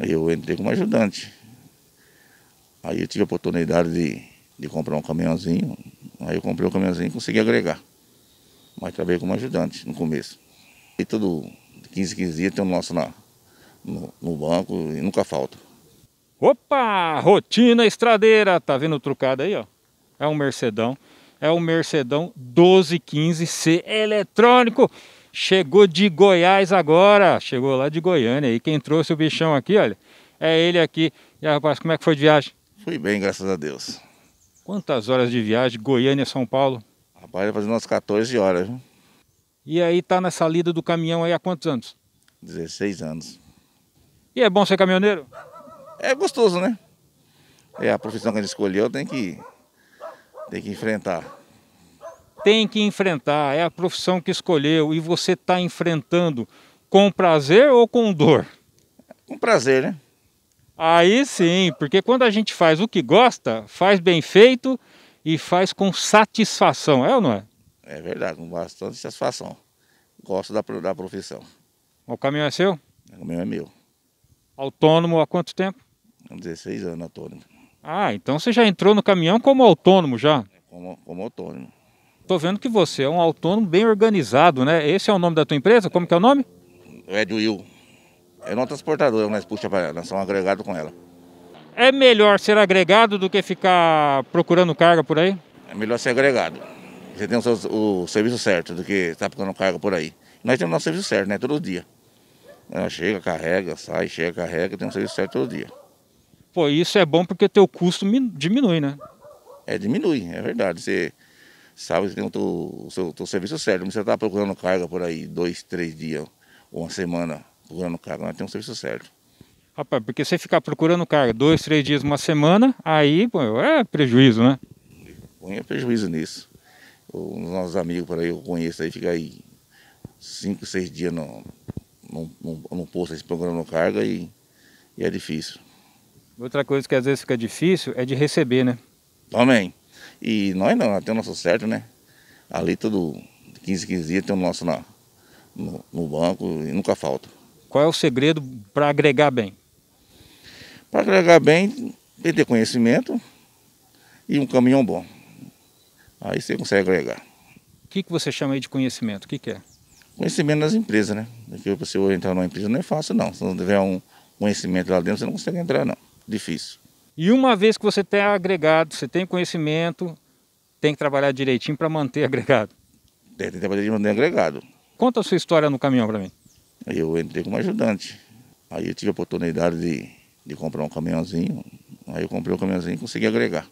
Aí eu entrei como ajudante. Aí eu tive a oportunidade de, de comprar um caminhãozinho. Aí eu comprei um caminhãozinho e consegui agregar. Mas trabalhei como ajudante no começo. E todo 15, 15 dias tem o um nosso na, no, no banco e nunca falta. Opa! Rotina estradeira! Tá vendo o trucado aí, ó? É um Mercedão. É um Mercedão 1215C eletrônico. Chegou de Goiás agora, chegou lá de Goiânia. E quem trouxe o bichão aqui, olha, é ele aqui. E aí, rapaz, como é que foi de viagem? Fui bem, graças a Deus. Quantas horas de viagem, Goiânia, São Paulo? Rapaz, vai fazer umas 14 horas. E aí tá nessa lida do caminhão aí há quantos anos? 16 anos. E é bom ser caminhoneiro? É gostoso, né? É a profissão que a gente escolheu, tem que, tem que enfrentar tem que enfrentar, é a profissão que escolheu e você está enfrentando com prazer ou com dor? Com prazer, né? Aí sim, porque quando a gente faz o que gosta, faz bem feito e faz com satisfação, é ou não é? É verdade, com bastante satisfação. Gosto da, da profissão. O caminhão é seu? O caminhão é meu. Autônomo há quanto tempo? 16 anos autônomo. Ah, então você já entrou no caminhão como autônomo já? Como, como autônomo. Estou vendo que você é um autônomo bem organizado, né? Esse é o nome da tua empresa? Como que é o nome? É do Will. É uma transportadora, nós puxa para ela, nós somos agregados com ela. É melhor ser agregado do que ficar procurando carga por aí? É melhor ser agregado. Você tem o, seu, o serviço certo do que estar tá procurando carga por aí. Nós temos o nosso serviço certo, né? Todo dia. Ela ah, chega, carrega, sai, chega, carrega, tem um serviço certo todo dia. Pô, isso é bom porque teu custo diminui, né? É, diminui, é verdade. Você Sabe, tem o seu, serviço sério. Não você está procurando carga por aí dois, três dias ou uma semana procurando carga. Nós temos um serviço sério. Rapaz, porque você ficar procurando carga dois, três dias, uma semana, aí pô, é prejuízo, né? Põe é prejuízo nisso. uns nossos amigos por aí, eu conheço aí, fica aí cinco, seis dias no, no, no, no posto aí, procurando carga e, e é difícil. Outra coisa que às vezes fica difícil é de receber, né? Também. E nós não, temos o nosso certo, né? Ali todo 15, 15 dias tem o nosso na, no, no banco e nunca falta. Qual é o segredo para agregar bem? Para agregar bem, tem ter conhecimento e um caminhão bom. Aí você consegue agregar. O que, que você chama aí de conhecimento? O que, que é? Conhecimento das empresas, né? Porque você entrar numa empresa não é fácil, não. Se não tiver um conhecimento lá dentro, você não consegue entrar, não. Difícil. E uma vez que você tem agregado, você tem conhecimento, tem que trabalhar direitinho para manter agregado. Tem, que trabalhar de manter agregado. Conta a sua história no caminhão para mim. Eu entrei como ajudante. Aí eu tive a oportunidade de, de comprar um caminhãozinho. Aí eu comprei o um caminhãozinho e consegui agregar.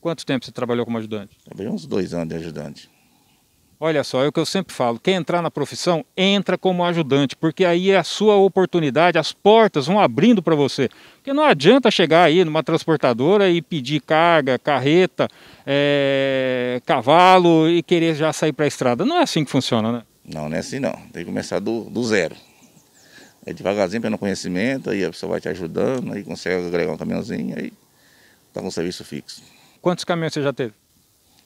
Quanto tempo você trabalhou como ajudante? Trabalhei uns dois anos de ajudante. Olha só, é o que eu sempre falo: quem entrar na profissão, entra como ajudante, porque aí é a sua oportunidade, as portas vão abrindo para você. Porque não adianta chegar aí numa transportadora e pedir carga, carreta, é, cavalo e querer já sair para a estrada. Não é assim que funciona, né? Não, não é assim não. Tem que começar do, do zero. É devagarzinho, pelo conhecimento, aí a pessoa vai te ajudando, aí consegue agregar um caminhãozinho, aí tá com serviço fixo. Quantos caminhões você já teve?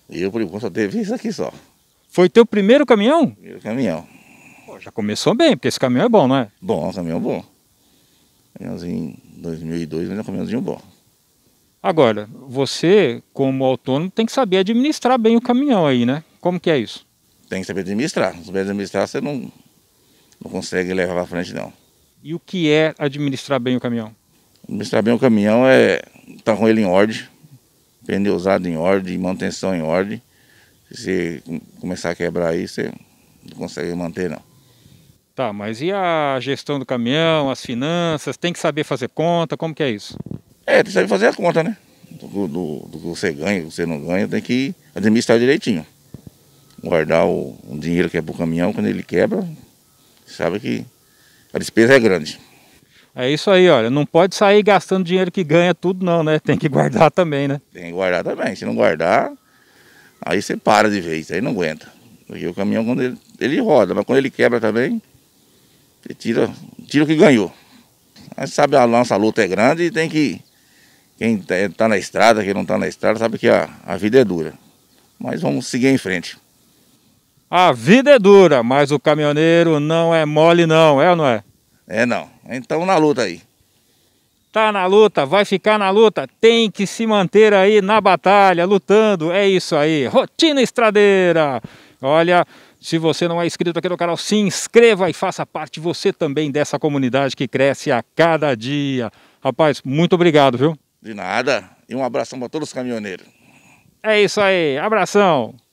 Eu, por enquanto, só teve isso aqui só. Foi teu primeiro caminhão? Primeiro caminhão. Pô, já começou bem, porque esse caminhão é bom, não é? Bom, é um caminhão bom. Caminhãozinho 2002, mas é um caminhãozinho bom. Agora, você, como autônomo, tem que saber administrar bem o caminhão aí, né? Como que é isso? Tem que saber administrar. Se souber administrar, você não, não consegue levar para frente, não. E o que é administrar bem o caminhão? Administrar bem o caminhão é estar tá com ele em ordem, pneu usado em ordem, manutenção em ordem, se começar a quebrar aí, você não consegue manter, não. Tá, mas e a gestão do caminhão, as finanças? Tem que saber fazer conta? Como que é isso? É, tem que saber fazer a conta, né? Do, do, do que você ganha, do que você não ganha, tem que administrar direitinho. Guardar o, o dinheiro que é pro caminhão, quando ele quebra, sabe que a despesa é grande. É isso aí, olha. Não pode sair gastando dinheiro que ganha tudo, não, né? Tem que guardar também, né? Tem que guardar também. Se não guardar, Aí você para de vez, aí não aguenta. Porque o caminhão, quando ele, ele roda, mas quando ele quebra também, você tira, tira o que ganhou. Mas sabe a nossa luta é grande e tem que. Quem está tá na estrada, quem não está na estrada, sabe que a, a vida é dura. Mas vamos seguir em frente. A vida é dura, mas o caminhoneiro não é mole, não, é ou não é? É não. Então na luta aí tá na luta, vai ficar na luta, tem que se manter aí na batalha, lutando, é isso aí. Rotina Estradeira! Olha, se você não é inscrito aqui no canal, se inscreva e faça parte você também dessa comunidade que cresce a cada dia. Rapaz, muito obrigado, viu? De nada. E um abração para todos os caminhoneiros. É isso aí. Abração.